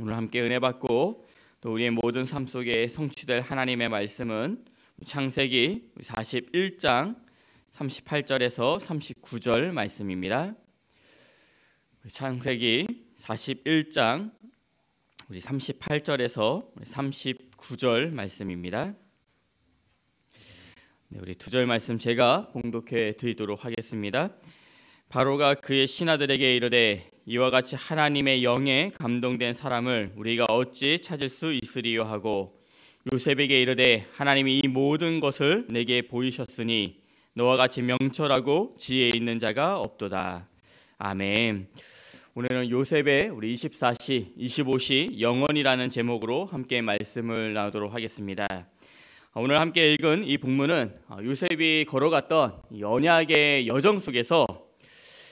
오늘 함께 은혜 받고 또 우리의 모든 삶 속에 성취될 하나님의 말씀은 창세기 41장 38절에서 39절 말씀입니다. 창세기 41장 우리 38절에서 39절 말씀입니다. 네, 우리 두 절 말씀 제가 봉독해 드리도록 하겠습니다. 바로가 그의 신하들에게 이르되 이와 같이 하나님의 영에 감동된 사람을 우리가 어찌 찾을 수 있으리요 하고 요셉에게 이르되 하나님이 이 모든 것을 내게 보이셨으니 너와 같이 명철하고 지혜 있는 자가 없도다. 아멘. 오늘은 요셉의 우리 24시, 25시 영원이라는 제목으로 함께 말씀을 나누도록 하겠습니다. 오늘 함께 읽은 이 본문은 어, 요셉이 걸어갔던 연약의 여정 속에서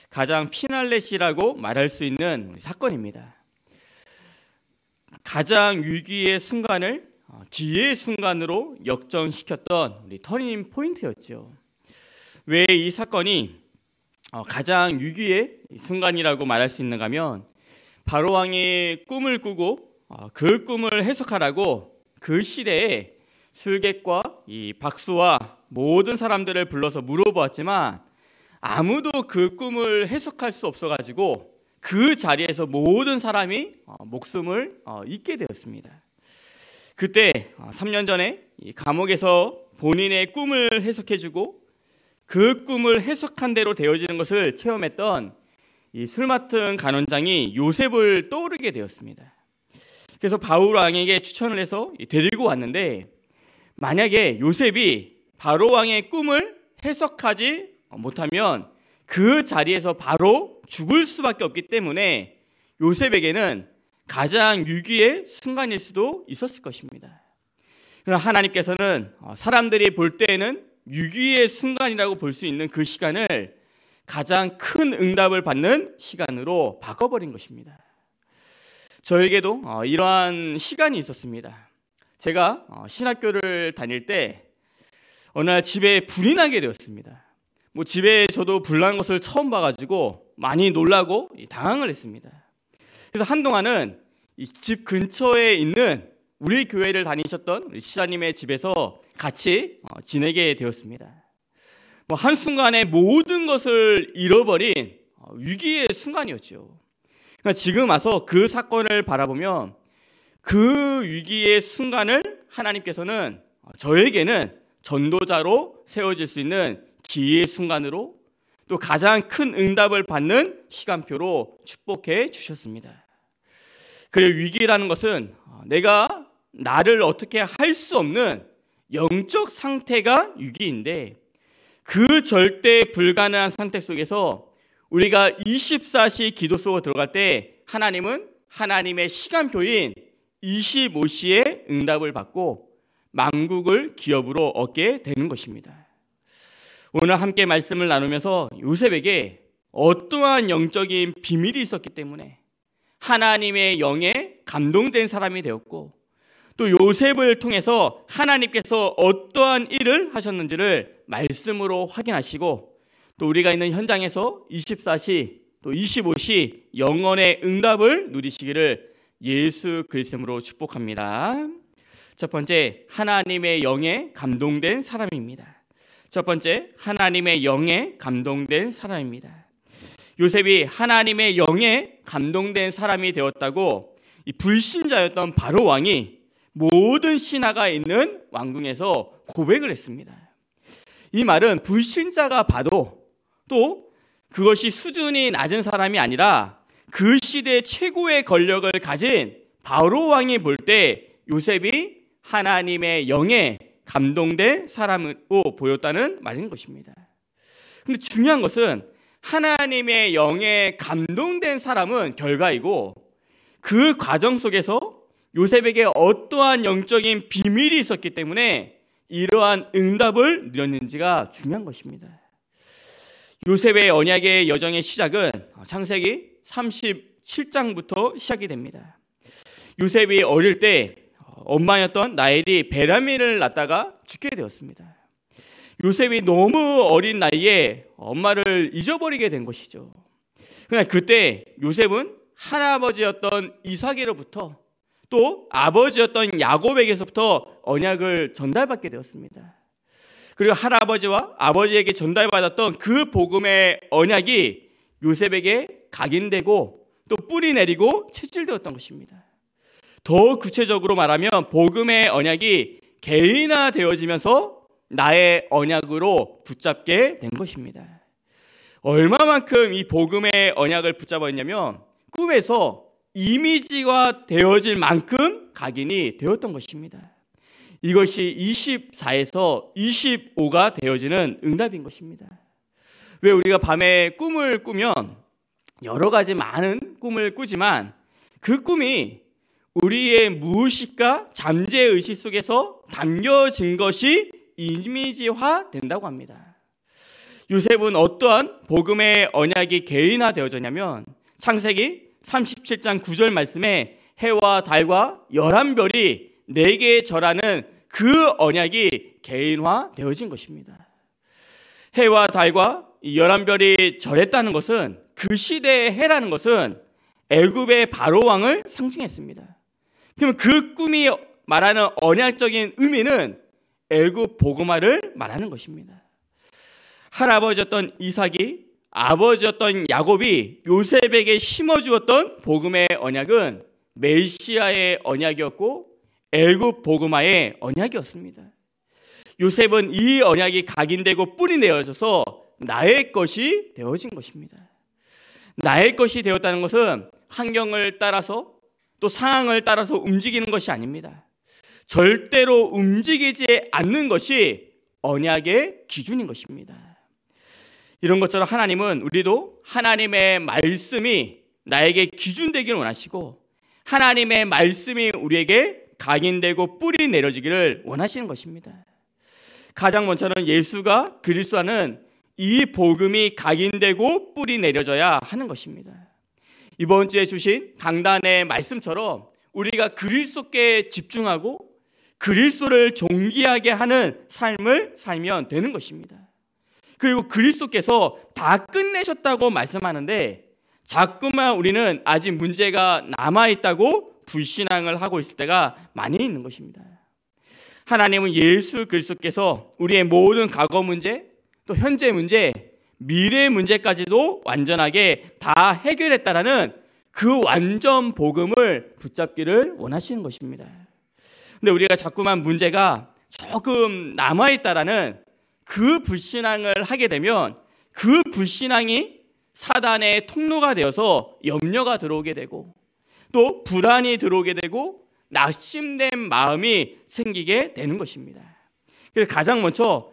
가장 피날레시라고 말할 수 있는 사건입니다. 가장 위기의 순간을 어, 기회의 순간으로 역전시켰던 우리 터닝 포인트였죠. 왜 이 사건이 어, 가장 위기의 순간이라고 말할 수 있는가 하면 바로 왕이 꿈을 꾸고 어, 그 꿈을 해석하라고 그 시대에 술객과 이 박수와 모든 사람들을 불러서 물어보았지만 아무도 그 꿈을 해석할 수 없어가지고 그 자리에서 모든 사람이 어, 목숨을 잊게 어, 되었습니다. 그때 3년 어, 전에 감옥에서 본인의 꿈을 해석해주고 그 꿈을 해석한 대로 되어지는 것을 체험했던 이술 맡은 간원장이 요셉을 떠오르게 되었습니다. 그래서 바울 왕에게 추천을 해서 데리고 왔는데 만약에 요셉이 바로 왕의 꿈을 해석하지 어, 못하면 그 자리에서 바로 죽을 수밖에 없기 때문에 요셉에게는 가장 위기의 순간일 수도 있었을 것입니다. 그러나 하나님께서는 어, 사람들이 볼 때에는 위기의 순간이라고 볼 수 있는 그 시간을 가장 큰 응답을 받는 시간으로 바꿔버린 것입니다. 저에게도 어, 이러한 시간이 있었습니다. 제가 신학교를 다닐 때 어느 날 집에 불이 나게 되었습니다. 뭐 집에 저도 불난 것을 처음 봐가지고 많이 놀라고 당황을 했습니다. 그래서 한동안은 이 집 근처에 있는 우리 교회를 다니셨던 우리 시사님의 집에서 같이 어, 지내게 되었습니다. 뭐 한순간에 모든 것을 잃어버린 어, 위기의 순간이었죠. 그러니까 지금 와서 그 사건을 바라보면 그 위기의 순간을 하나님께서는 저에게는 전도자로 세워질 수 있는 기회의 순간으로 또 가장 큰 응답을 받는 시간표로 축복해 주셨습니다. 그리고 위기라는 것은 어, 내가 나를 어떻게 할 수 없는 영적 상태가 위기인데 그 절대 불가능한 상태 속에서 우리가 24시 기도 속으로 들어갈 때 하나님은 하나님의 시간표인 25시에 응답을 받고 만국을 기업으로 얻게 되는 것입니다. 오늘 함께 말씀을 나누면서 요셉에게 어떠한 영적인 비밀이 있었기 때문에 하나님의 영에 감동된 사람이 되었고 또 요셉을 통해서 하나님께서 어떠한 일을 하셨는지를 말씀으로 확인하시고 또 우리가 있는 현장에서 24시 또 25시 영원의 응답을 누리시기를 예수 그리스도로 축복합니다. 첫 번째 하나님의 영에 감동된 사람입니다. 첫 번째, 하나님의 영에 감동된 사람입니다. 요셉이 하나님의 영에 감동된 사람이 되었다고 불신자였던 바로 왕이 모든 신하가 있는 왕궁에서 고백을 했습니다. 이 말은 불신자가 봐도 또 그것이 수준이 낮은 사람이 아니라 그 시대 최고의 권력을 가진 바로 왕이 볼 때 요셉이 하나님의 영에 감동된 사람으로 보였다는 말인 것입니다. 근데 중요한 것은 하나님의 영에 감동된 사람은 결과이고 그 과정 속에서 요셉에게 어떠한 영적인 비밀이 있었기 때문에 이러한 응답을 누렸는지가 중요한 것입니다. 요셉의 언약의 여정의 시작은 창세기 37장부터 시작이 됩니다. 요셉이 어릴 때 엄마였던 나엘이 베라미를 낳다가 죽게 되었습니다. 요셉이 너무 어린 나이에 엄마를 잊어버리게 된 것이죠. 그러나 그때 요셉은 할아버지였던 이삭에로부터 또 아버지였던 야곱에게서부터 언약을 전달받게 되었습니다. 그리고 할아버지와 아버지에게 전달받았던 그 복음의 언약이 요셉에게 각인되고 또 뿌리 내리고 채질되었던 것입니다. 더 구체적으로 말하면 복음의 언약이 개인화 되어지면서 나의 언약으로 붙잡게 된 것입니다. 얼마만큼 이 복음의 언약을 붙잡았냐면 꿈에서 이미지가 되어질 만큼 각인이 되었던 것입니다. 이것이 24에서 25가 되어지는 응답인 것입니다. 왜 우리가 밤에 꿈을 꾸면 여러 가지 많은 꿈을 꾸지만 그 꿈이 우리의 무의식과 잠재의식 속에서 담겨진 것이 이미지화 된다고 합니다. 요셉은 어떠한 복음의 언약이 개인화 되어졌냐면 창세기 37장 9절 말씀에 해와 달과 열한 별이 네 개 절하는 그 언약이 개인화 되어진 것입니다. 해와 달과 열한 별이 절했다는 것은 그 시대의 해라는 것은 애굽의 바로 왕을 상징했습니다. 그러면 그 꿈이 말하는 언약적인 의미는 애굽 보고마를 말하는 것입니다. 할아버지였던 이삭이 아버지였던 야곱이 요셉에게 심어주었던 복음의 언약은 메시아의 언약이었고 애굽 보고마의 언약이었습니다. 요셉은 이 언약이 각인되고 뿌리 내어져서 나의 것이 되어진 것입니다. 나의 것이 되었다는 것은 환경을 따라서 또 상황을 따라서 움직이는 것이 아닙니다. 절대로 움직이지 않는 것이 언약의 기준인 것입니다. 이런 것처럼 하나님은 우리도 하나님의 말씀이 나에게 기준되기를 원하시고 하나님의 말씀이 우리에게 각인되고 뿌리 내려지기를 원하시는 것입니다. 가장 먼저는 예수가 그리스도는 이 복음이 각인되고 뿌리 내려져야 하는 것입니다. 이번 주에 주신 강단의 말씀처럼 우리가 그리스도께 집중하고 그리스도를 존귀하게 하는 삶을 살면 되는 것입니다. 그리고 그리스도께서 다 끝내셨다고 말씀하는데 자꾸만 우리는 아직 문제가 남아 있다고 불신앙을 하고 있을 때가 많이 있는 것입니다. 하나님은 예수 그리스도께서 우리의 모든 과거 문제, 또 현재 문제, 미래의 문제까지도 완전하게 다 해결했다라는 그 완전 복음을 붙잡기를 원하시는 것입니다. 근데 우리가 자꾸만 문제가 조금 남아있다라는 그 불신앙을 하게 되면 그 불신앙이 사단의 통로가 되어서 염려가 들어오게 되고 또 불안이 들어오게 되고 낙심된 마음이 생기게 되는 것입니다. 그래서 가장 먼저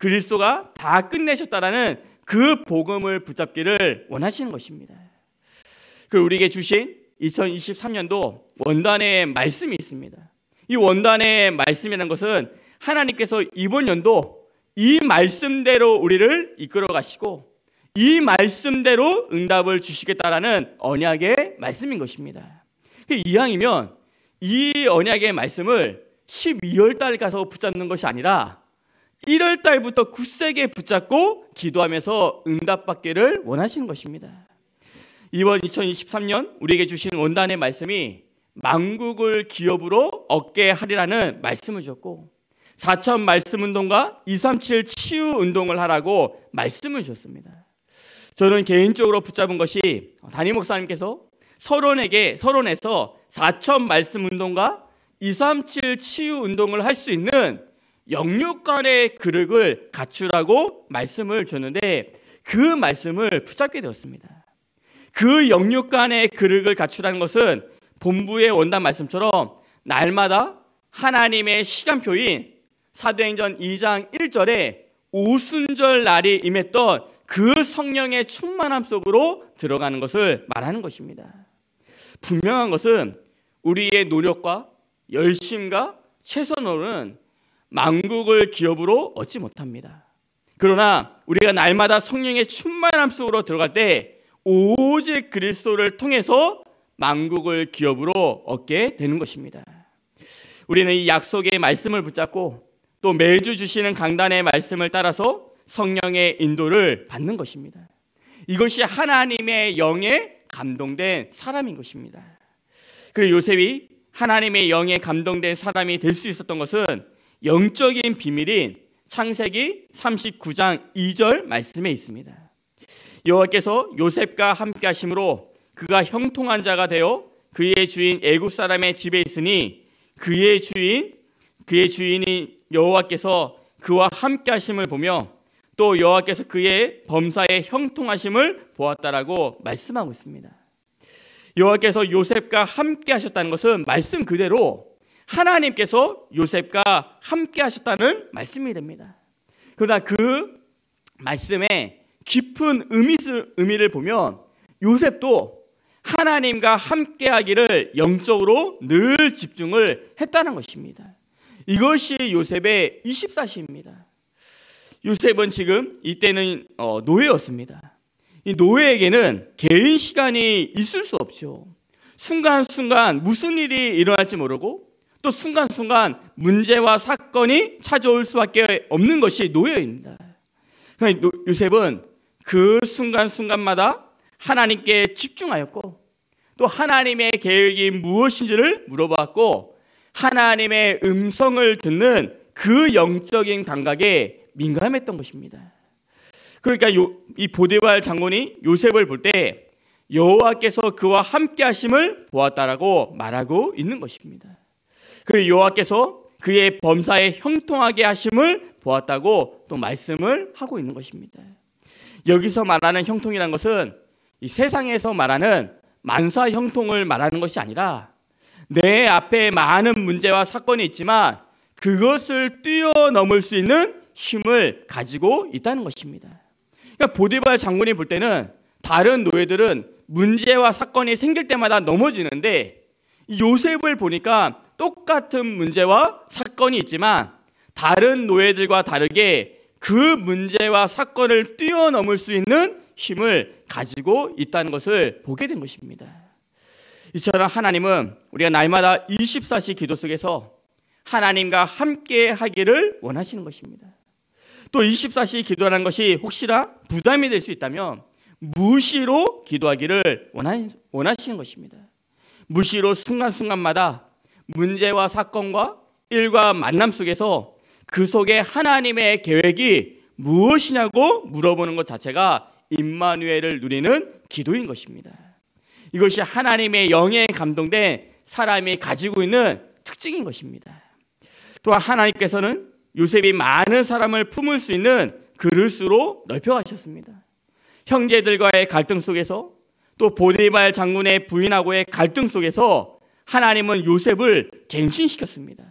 그리스도가 다 끝내셨다라는 그 복음을 붙잡기를 원하시는 것입니다. 그 우리에게 주신 2023년도 원단의 말씀이 있습니다. 이 원단의 말씀이라는 것은 하나님께서 이번 연도 이 말씀대로 우리를 이끌어 가시고 이 말씀대로 응답을 주시겠다라는 언약의 말씀인 것입니다. 그 이왕이면 이 언약의 말씀을 12월 달 가서 붙잡는 것이 아니라 1월 달부터 굳세게 붙잡고 기도하면서 응답받기를 원하시는 것입니다. 이번 2023년 우리에게 주신 원단의 말씀이 망국을 기업으로 얻게 하리라는 말씀을 줬고 4천 말씀 운동과 237 치유 운동을 하라고 말씀을 줬습니다. 저는 개인적으로 붙잡은 것이 담임 목사님께서 서론에게 서론에서 4천 말씀 운동과 237 치유 운동을 할 수 있는 영육 간의 그릇을 갖추라고 말씀을 줬는데 그 말씀을 붙잡게 되었습니다. 그 영육 간의 그릇을 갖추라는 것은 본부의 원단 말씀처럼 날마다 하나님의 시간표인 사도행전 2장 1절에 오순절 날이 임했던 그 성령의 충만함 속으로 들어가는 것을 말하는 것입니다. 분명한 것은 우리의 노력과 열심과 최선으로는 망국을 기업으로 얻지 못합니다. 그러나 우리가 날마다 성령의 충만함 속으로 들어갈 때 오직 그리스도를 통해서 망국을 기업으로 얻게 되는 것입니다. 우리는 이 약속의 말씀을 붙잡고 또 매주 주시는 강단의 말씀을 따라서 성령의 인도를 받는 것입니다. 이것이 하나님의 영에 감동된 사람인 것입니다. 그리고 요셉이 하나님의 영에 감동된 사람이 될 수 있었던 것은 영적인 비밀인 창세기 39장 2절 말씀에 있습니다. 여호와께서 요셉과 함께 하심으로 그가 형통한 자가 되어 그의 주인 애굽 사람의 집에 있으니 그의 주인 그의 주인인 여호와께서 그와 함께 하심을 보며 또 여호와께서 그의 범사에 형통하심을 보았다라고 말씀하고 있습니다. 여호와께서 요셉과 함께 하셨다는 것은 말씀 그대로 하나님께서 요셉과 함께 하셨다는 말씀이 됩니다. 그러나 그 말씀의 깊은 의미, 를 보면 요셉도 하나님과 함께 하기를 영적으로 늘 집중을 했다는 것입니다. 이것이 요셉의 24시입니다. 요셉은 지금 이때는 어, 노예였습니다. 이 노예에게는 개인 시간이 있을 수 없죠. 순간순간 무슨 일이 일어날지 모르고 또 순간순간 문제와 사건이 찾아올 수밖에 없는 것이 노예입니다. 그러니까 요셉은 그 순간순간마다 하나님께 집중하였고 또 하나님의 계획이 무엇인지를 물어봤고 하나님의 음성을 듣는 그 영적인 감각에 민감했던 것입니다. 그러니까 요, 이 보디발 장군이 요셉을 볼 때 여호와께서 그와 함께 하심을 보았다라고 말하고 있는 것입니다. 그 여호와께서 그의 범사에 형통하게 하심을 보았다고 또 말씀을 하고 있는 것입니다. 여기서 말하는 형통이란 것은 이 세상에서 말하는 만사 형통을 말하는 것이 아니라 내 앞에 많은 문제와 사건이 있지만 그것을 뛰어넘을 수 있는 힘을 가지고 있다는 것입니다. 그러니까 보디발 장군이 볼 때는 다른 노예들은 문제와 사건이 생길 때마다 넘어지는데 요셉을 보니까 똑같은 문제와 사건이 있지만 다른 노예들과 다르게 그 문제와 사건을 뛰어넘을 수 있는 힘을 가지고 있다는 것을 보게 된 것입니다. 이처럼 하나님은 우리가 날마다 24시 기도 속에서 하나님과 함께 하기를 원하시는 것입니다. 또 24시 기도라는 것이 혹시나 부담이 될 수 있다면 무시로 기도하기를 원하시는 것입니다. 무시로 순간순간마다 문제와 사건과 일과 만남 속에서 그 속에 하나님의 계획이 무엇이냐고 물어보는 것 자체가 임마누엘을 누리는 기도인 것입니다. 이것이 하나님의 영에 감동된 사람이 가지고 있는 특징인 것입니다. 또한 하나님께서는 요셉이 많은 사람을 품을 수 있는 그릇으로 넓혀가셨습니다. 형제들과의 갈등 속에서 또 보디발 장군의 부인하고의 갈등 속에서 하나님은 요셉을 갱신시켰습니다.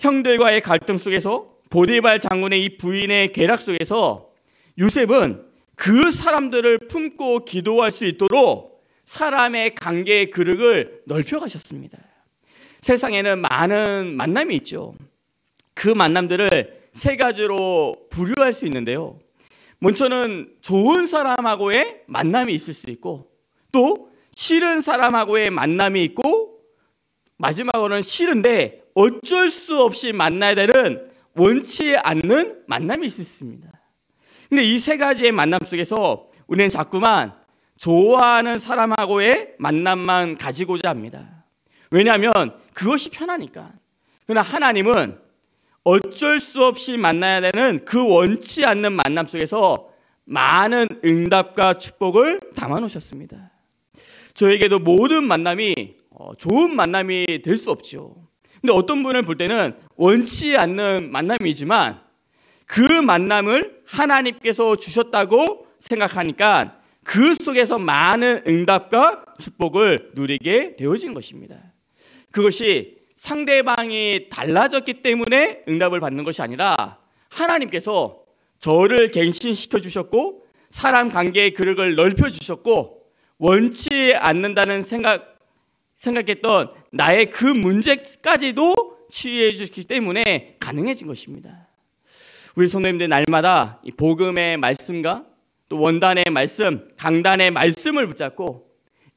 형들과의 갈등 속에서 보디발 장군의 이 부인의 계략 속에서 요셉은 그 사람들을 품고 기도할 수 있도록 사람의 관계의 그릇을 넓혀가셨습니다. 세상에는 많은 만남이 있죠. 그 만남들을 세 가지로 분류할 수 있는데요. 먼저는 좋은 사람하고의 만남이 있을 수 있고 또 싫은 사람하고의 만남이 있고 마지막으로는 싫은데 어쩔 수 없이 만나야 되는 원치 않는 만남이 있습니다. 근데 이 세 가지의 만남 속에서 우리는 자꾸만 좋아하는 사람하고의 만남만 가지고자 합니다. 왜냐하면 그것이 편하니까. 그러나 하나님은 어쩔 수 없이 만나야 되는 그 원치 않는 만남 속에서 많은 응답과 축복을 담아놓으셨습니다. 저에게도 모든 만남이 어, 좋은 만남이 될 수없죠 근데 어떤 분을 볼 때는 원치 않는 만남이지만 그 만남을 하나님께서 주셨다고 생각하니까 그 속에서 많은 응답과 축복을 누리게 되어진 것입니다. 그것이 상대방이 달라졌기 때문에 응답을 받는 것이 아니라 하나님께서 저를 갱신시켜 주셨고 사람 관계의 그릇을 넓혀 주셨고 원치 않는다는 생각 생각했던 나의 그 문제까지도 치유해 주시기 때문에 가능해진 것입니다. 우리 성도님들 날마다 복음의 말씀과 또 원단의 말씀, 강단의 말씀을 붙잡고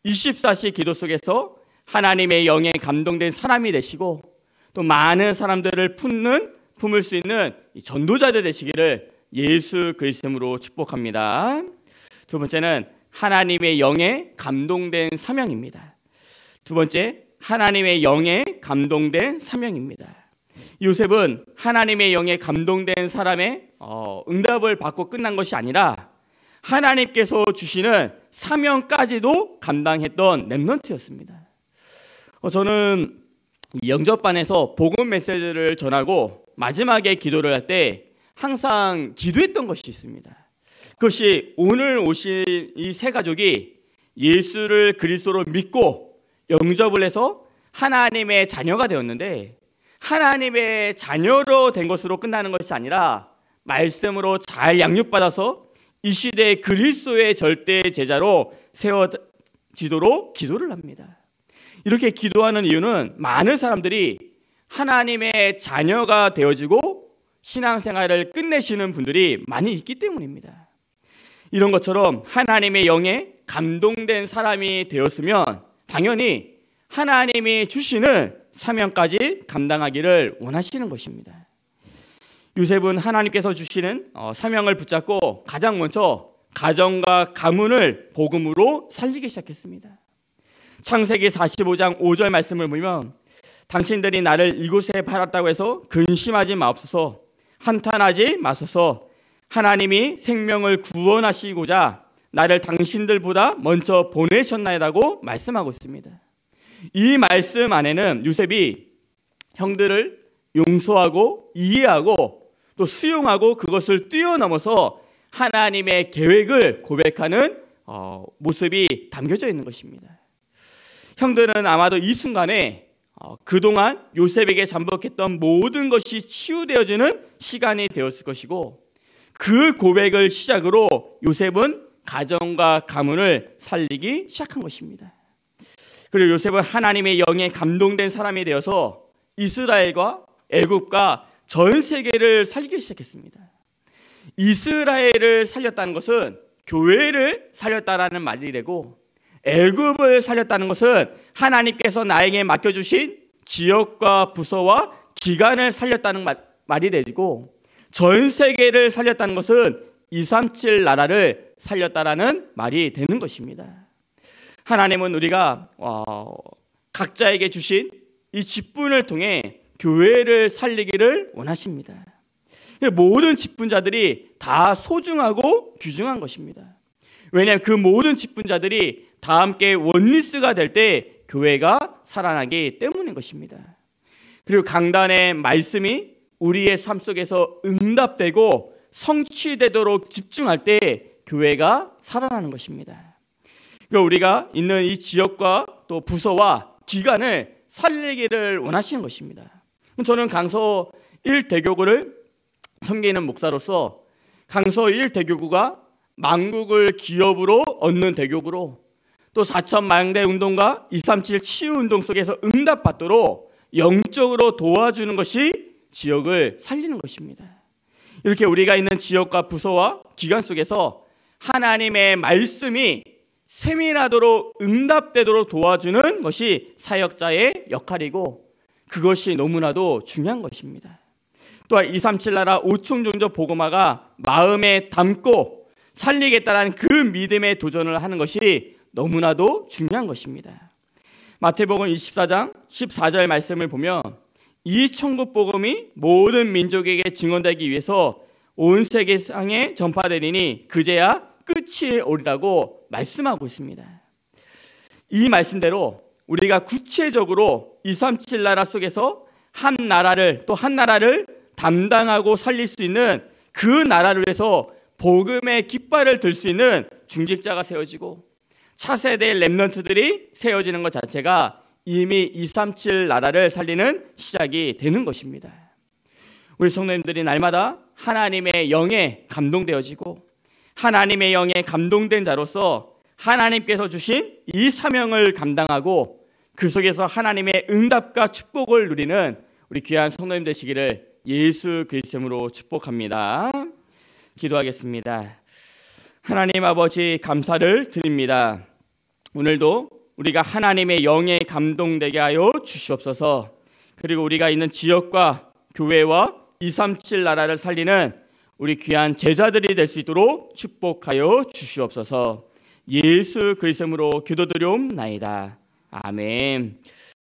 24시 기도 속에서 하나님의 영에 감동된 사람이 되시고 또 많은 사람들을 품는 품을 수 있는 전도자들 되시기를 예수 그리스도로 축복합니다. 두 번째는 하나님의 영에 감동된 사명입니다. 두 번째, 하나님의 영에 감동된 사명입니다. 요셉은 하나님의 영에 감동된 사람의 어, 응답을 받고 끝난 것이 아니라 하나님께서 주시는 사명까지도 감당했던 랩런트였습니다. 어, 저는 영접반에서 복음 메시지를 전하고 마지막에 기도를 할 때 항상 기도했던 것이 있습니다. 그것이 오늘 오신 이 세 가족이 예수를 그리스도로 믿고 영접을 해서 하나님의 자녀가 되었는데 하나님의 자녀로 된 것으로 끝나는 것이 아니라 말씀으로 잘 양육받아서 이 시대 그리스도의 절대 제자로 세워지도록 기도를 합니다. 이렇게 기도하는 이유는 많은 사람들이 하나님의 자녀가 되어지고 신앙생활을 끝내시는 분들이 많이 있기 때문입니다. 이런 것처럼 하나님의 영에 감동된 사람이 되었으면 당연히 하나님이 주시는 사명까지 감당하기를 원하시는 것입니다. 요셉은 하나님께서 주시는 어, 사명을 붙잡고 가장 먼저 가정과 가문을 복음으로 살리기 시작했습니다. 창세기 45장 5절 말씀을 보면 당신들이 나를 이곳에 팔았다고 해서 근심하지 마옵소서 한탄하지 마소서 하나님이 생명을 구원하시고자 나를 당신들보다 먼저 보내셨나이다고 말씀하고 있습니다. 이 말씀 안에는 요셉이 형들을 용서하고 이해하고 또 수용하고 그것을 뛰어넘어서 하나님의 계획을 고백하는 어, 모습이 담겨져 있는 것입니다. 형들은 아마도 이 순간에 어, 그동안 요셉에게 잠복했던 모든 것이 치유되어지는 시간이 되었을 것이고 그 고백을 시작으로 요셉은 가정과 가문을 살리기 시작한 것입니다. 그리고 요셉은 하나님의 영에 감동된 사람이 되어서 이스라엘과 애굽과 전 세계를 살리기 시작했습니다. 이스라엘을 살렸다는 것은 교회를 살렸다라는 말이 되고 애굽을 살렸다는 것은 하나님께서 나에게 맡겨주신 지역과 부서와 기간을 살렸다는 말이 되고 전 세계를 살렸다는 것은 237 나라를 살렸다라는 말이 되는 것입니다. 하나님은 우리가 어, 각자에게 주신 이 직분을 통해 교회를 살리기를 원하십니다. 모든 직분자들이 다 소중하고 귀중한 것입니다. 왜냐하면 그 모든 직분자들이 다 함께 원리스가 될 때 교회가 살아나기 때문인 것입니다. 그리고 강단의 말씀이 우리의 삶 속에서 응답되고 성취되도록 집중할 때 교회가 살아나는 것입니다. 그 우리가 있는 이 지역과 또 부서와 기관을 살리기를 원하시는 것입니다. 저는 강서 1대교구를 섬기는 목사로서 강서 1대교구가 망국을 기업으로 얻는 대교구로 또 4천 망대 운동과 237 치유 운동 속에서 응답받도록 영적으로 도와주는 것이 지역을 살리는 것입니다. 이렇게 우리가 있는 지역과 부서와 기관 속에서 하나님의 말씀이 세밀하도록 응답되도록 도와주는 것이 사역자의 역할이고 그것이 너무나도 중요한 것입니다. 또한 237 나라 5층 종조 보고마가 마음에 담고 살리겠다는 그 믿음의 도전을 하는 것이 너무나도 중요한 것입니다. 마태복음 24장 14절 말씀을 보면 이 천국 복음이 모든 민족에게 증언되기 위해서 온 세계상에 전파되리니 그제야 끝이 오리라고 말씀하고 있습니다. 이 말씀대로 우리가 구체적으로 237 나라 속에서 한 나라를 또 한 나라를 담당하고 살릴 수 있는 그 나라를 위해서 복음의 깃발을 들 수 있는 중직자가 세워지고 차세대 랩런트들이 세워지는 것 자체가 이미 237 나라를 살리는 시작이 되는 것입니다. 우리 성도님들이 날마다 하나님의 영에 감동되어지고 하나님의 영에 감동된 자로서 하나님께서 주신 이 사명을 감당하고 그 속에서 하나님의 응답과 축복을 누리는 우리 귀한 성도님 되시기를 예수 그리스도로 축복합니다. 기도하겠습니다. 하나님 아버지 감사를 드립니다. 오늘도 우리가 하나님의 영에 감동되게 하여 주시옵소서. 그리고 우리가 있는 지역과 교회와 237 나라를 살리는 우리 귀한 제자들이 될 수 있도록 축복하여 주시옵소서. 예수 그리스도로 기도드려옵나이다. 아멘.